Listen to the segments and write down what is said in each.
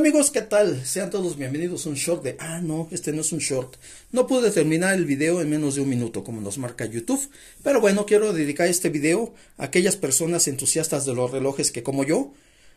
Hola amigos, ¿qué tal? Sean todos bienvenidos a un short de... Ah, no, este no es un short. No pude terminar el video en menos de un minuto, como nos marca YouTube. Pero bueno, quiero dedicar este video a aquellas personas entusiastas de los relojes que, como yo,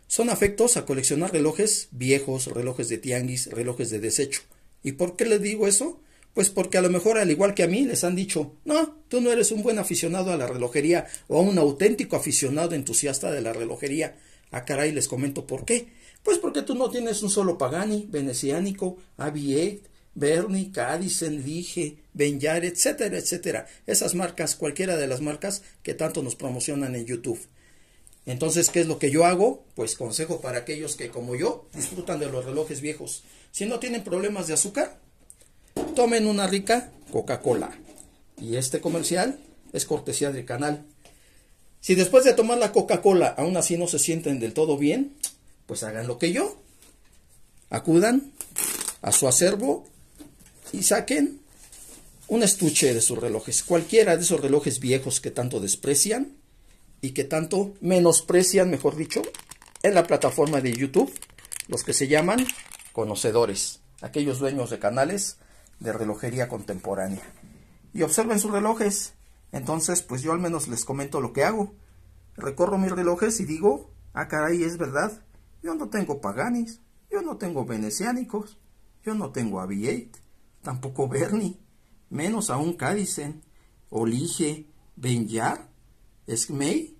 son afectos a coleccionar relojes viejos, relojes de tianguis, relojes de desecho. ¿Y por qué les digo eso? Pues porque a lo mejor, al igual que a mí, les han dicho, no, tú no eres un buen aficionado a la relojería o un auténtico aficionado entusiasta de la relojería. Ah, caray, les comento por qué. Pues porque tú no tienes un solo Pagani, Veneciánico, Aviate, Berni, Cadizen, Vige, Benjar, etcétera, etcétera. Esas marcas, cualquiera de las marcas que tanto nos promocionan en YouTube. Entonces, ¿qué es lo que yo hago? Pues consejo para aquellos que, como yo, disfrutan de los relojes viejos. Si no tienen problemas de azúcar, tomen una rica Coca-Cola. Y este comercial es cortesía del canal si después de tomar la Coca-Cola aún así no se sienten del todo bien, pues hagan lo que yo. Acudan a su acervo y saquen un estuche de sus relojes, cualquiera de esos relojes viejos que tanto desprecian y que tanto menosprecian, mejor dicho, en la plataforma de YouTube, los que se llaman conocedores, aquellos dueños de canales de relojería contemporánea. Y observen sus relojes, entonces, pues yo al menos les comento lo que hago. Recorro mis relojes y digo, ah caray, es verdad, yo no tengo Paganis, yo no tengo Veneciánicos, yo no tengo Aviate, tampoco Bernie, menos aún Cadicen, Olige, Benjar, Esmey,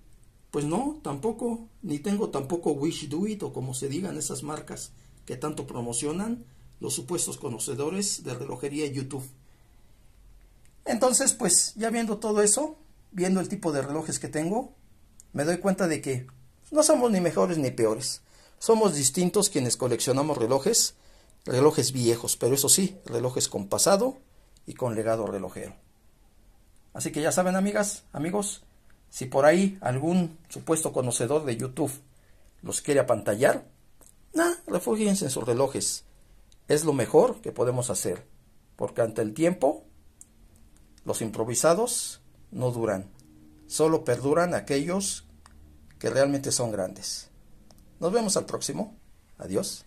pues no, tampoco, ni tengo tampoco Wish Do o como se digan esas marcas que tanto promocionan los supuestos conocedores de relojería YouTube. Entonces, pues ya viendo todo eso, viendo el tipo de relojes que tengo, me doy cuenta de que no somos ni mejores ni peores. Somos distintos quienes coleccionamos relojes, relojes viejos, pero eso sí, relojes con pasado y con legado relojero. Así que ya saben, amigas, amigos, si por ahí algún supuesto conocedor de YouTube los quiere apantallar, nah, refúgiense en sus relojes. Es lo mejor que podemos hacer, porque ante el tiempo los improvisados no duran, solo perduran aquellos que realmente son grandes. Nos vemos al próximo. Adiós.